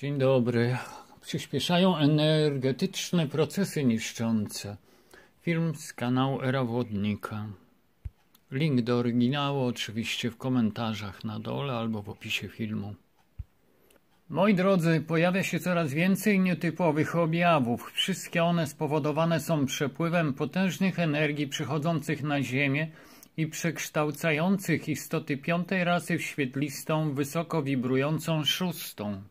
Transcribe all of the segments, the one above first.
Dzień dobry. Przyspieszają energetyczne procesy niszczące. Film z kanału Era Wodnika. Link do oryginału oczywiście w komentarzach na dole albo w opisie filmu. Moi drodzy, pojawia się coraz więcej nietypowych objawów. Wszystkie one spowodowane są przepływem potężnych energii przychodzących na Ziemię i przekształcających istoty piątej rasy w świetlistą, wysoko wibrującą szóstą.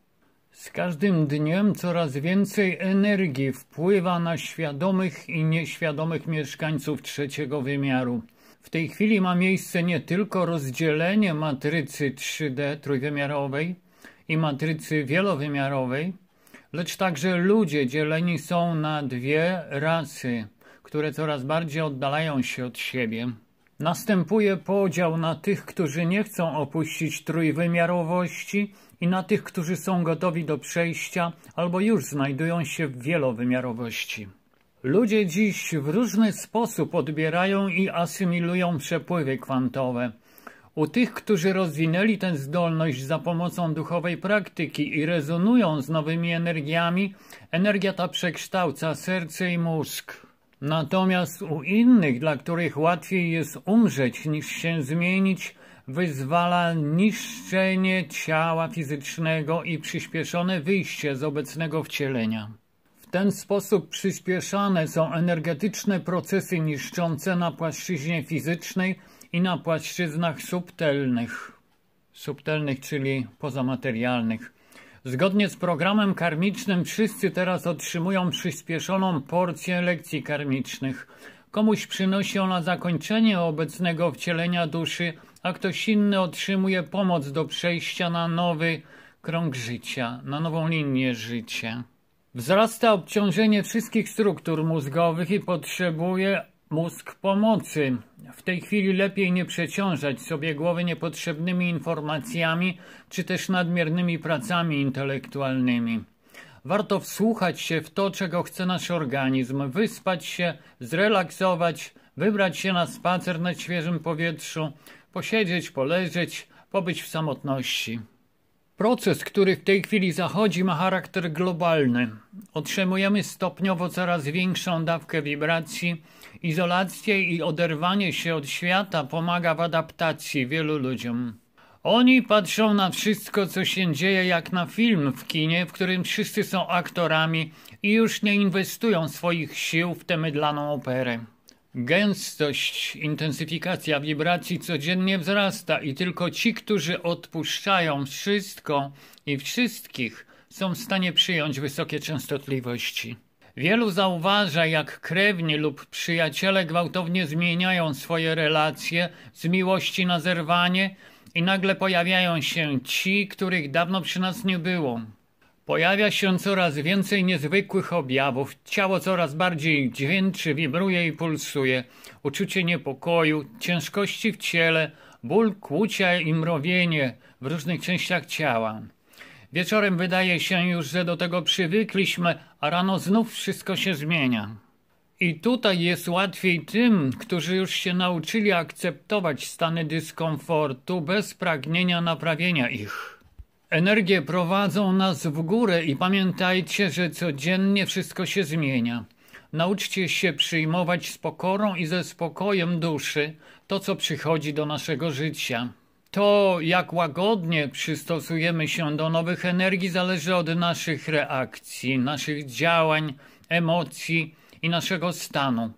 Z każdym dniem coraz więcej energii wpływa na świadomych i nieświadomych mieszkańców trzeciego wymiaru. W tej chwili ma miejsce nie tylko rozdzielenie matrycy 3D trójwymiarowej i matrycy wielowymiarowej, lecz także ludzie dzieleni są na dwie rasy, które coraz bardziej oddalają się od siebie. Następuje podział na tych, którzy nie chcą opuścić trójwymiarowości i na tych, którzy są gotowi do przejścia albo już znajdują się w wielowymiarowości. Ludzie dziś w różny sposób odbierają i asymilują przepływy kwantowe. U tych, którzy rozwinęli tę zdolność za pomocą duchowej praktyki i rezonują z nowymi energiami, energia ta przekształca serce i mózg. Natomiast u innych, dla których łatwiej jest umrzeć niż się zmienić, wyzwala niszczenie ciała fizycznego i przyspieszone wyjście z obecnego wcielenia. W ten sposób przyspieszane są energetyczne procesy niszczące na płaszczyźnie fizycznej i na płaszczyznach subtelnych. Subtelnych, czyli pozamaterialnych. Zgodnie z programem karmicznym wszyscy teraz otrzymują przyspieszoną porcję lekcji karmicznych. Komuś przynosi ona zakończenie obecnego wcielenia duszy, a ktoś inny otrzymuje pomoc do przejścia na nowy krąg życia, na nową linię życia. Wzrasta obciążenie wszystkich struktur mózgowych i potrzebuje mózg pomocy. W tej chwili lepiej nie przeciążać sobie głowy niepotrzebnymi informacjami czy też nadmiernymi pracami intelektualnymi. Warto wsłuchać się w to, czego chce nasz organizm, wyspać się, zrelaksować, wybrać się na spacer na świeżym powietrzu, posiedzieć, poleżeć, pobyć w samotności. Proces, który w tej chwili zachodzi, ma charakter globalny. Otrzymujemy stopniowo coraz większą dawkę wibracji. Izolację i oderwanie się od świata pomaga w adaptacji wielu ludziom. Oni patrzą na wszystko, co się dzieje, jak na film w kinie, w którym wszyscy są aktorami i już nie inwestują swoich sił w tę mydlaną operę. Gęstość, intensyfikacja wibracji codziennie wzrasta i tylko ci, którzy odpuszczają wszystko i wszystkich, są w stanie przyjąć wysokie częstotliwości. Wielu zauważa, jak krewni lub przyjaciele gwałtownie zmieniają swoje relacje z miłości na zerwanie i nagle pojawiają się ci, których dawno przy nas nie było. Pojawia się coraz więcej niezwykłych objawów, ciało coraz bardziej dźwięczy, wibruje i pulsuje, uczucie niepokoju, ciężkości w ciele, ból, kłucia i mrowienie w różnych częściach ciała. Wieczorem wydaje się już, że do tego przywykliśmy, a rano znów wszystko się zmienia. I tutaj jest łatwiej tym, którzy już się nauczyli akceptować stany dyskomfortu bez pragnienia naprawienia ich. Energie prowadzą nas w górę i pamiętajcie, że codziennie wszystko się zmienia. Nauczcie się przyjmować z pokorą i ze spokojem duszy to, co przychodzi do naszego życia. To, jak łagodnie przystosujemy się do nowych energii, zależy od naszych reakcji, naszych działań, emocji i naszego stanu.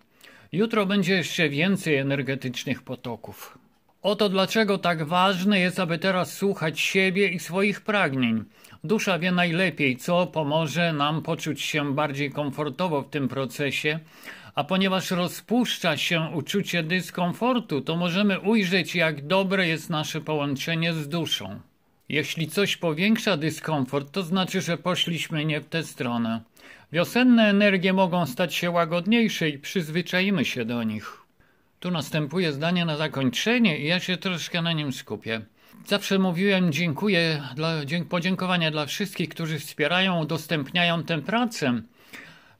Jutro będzie jeszcze więcej energetycznych potoków. Oto dlaczego tak ważne jest, aby teraz słuchać siebie i swoich pragnień. Dusza wie najlepiej, co pomoże nam poczuć się bardziej komfortowo w tym procesie, a ponieważ rozpuszcza się uczucie dyskomfortu, to możemy ujrzeć, jak dobre jest nasze połączenie z duszą. Jeśli coś powiększa dyskomfort, to znaczy, że poszliśmy nie w tę stronę. Wiosenne energie mogą stać się łagodniejsze i przyzwyczajmy się do nich. Tu następuje zdanie na zakończenie i ja się troszkę na nim skupię. Zawsze mówiłem dziękuję, dla, dzięk, podziękowania dla wszystkich, którzy wspierają, udostępniają tę pracę.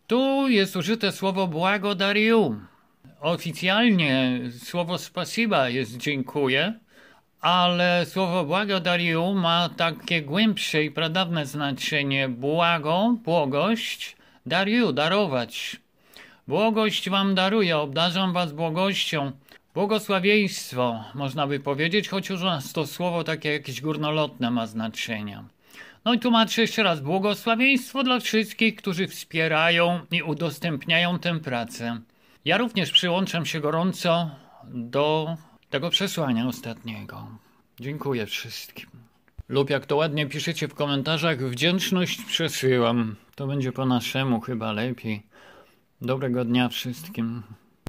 Tu jest użyte słowo błagodariu. Oficjalnie słowo spasiba jest dziękuję, ale słowo błagodariu ma takie głębsze i pradawne znaczenie błago, błogość, dariu, darować. Błogość wam daruję, obdarzam was błogością. Błogosławieństwo, można by powiedzieć, choć to słowo takie jakieś górnolotne ma znaczenie. No i tłumaczę jeszcze raz, błogosławieństwo dla wszystkich, którzy wspierają i udostępniają tę pracę. Ja również przyłączam się gorąco do tego przesłania ostatniego. Dziękuję wszystkim. Lub jak to ładnie piszecie w komentarzach, wdzięczność przesyłam. To będzie po naszemu chyba lepiej. Dobrego dnia wszystkim.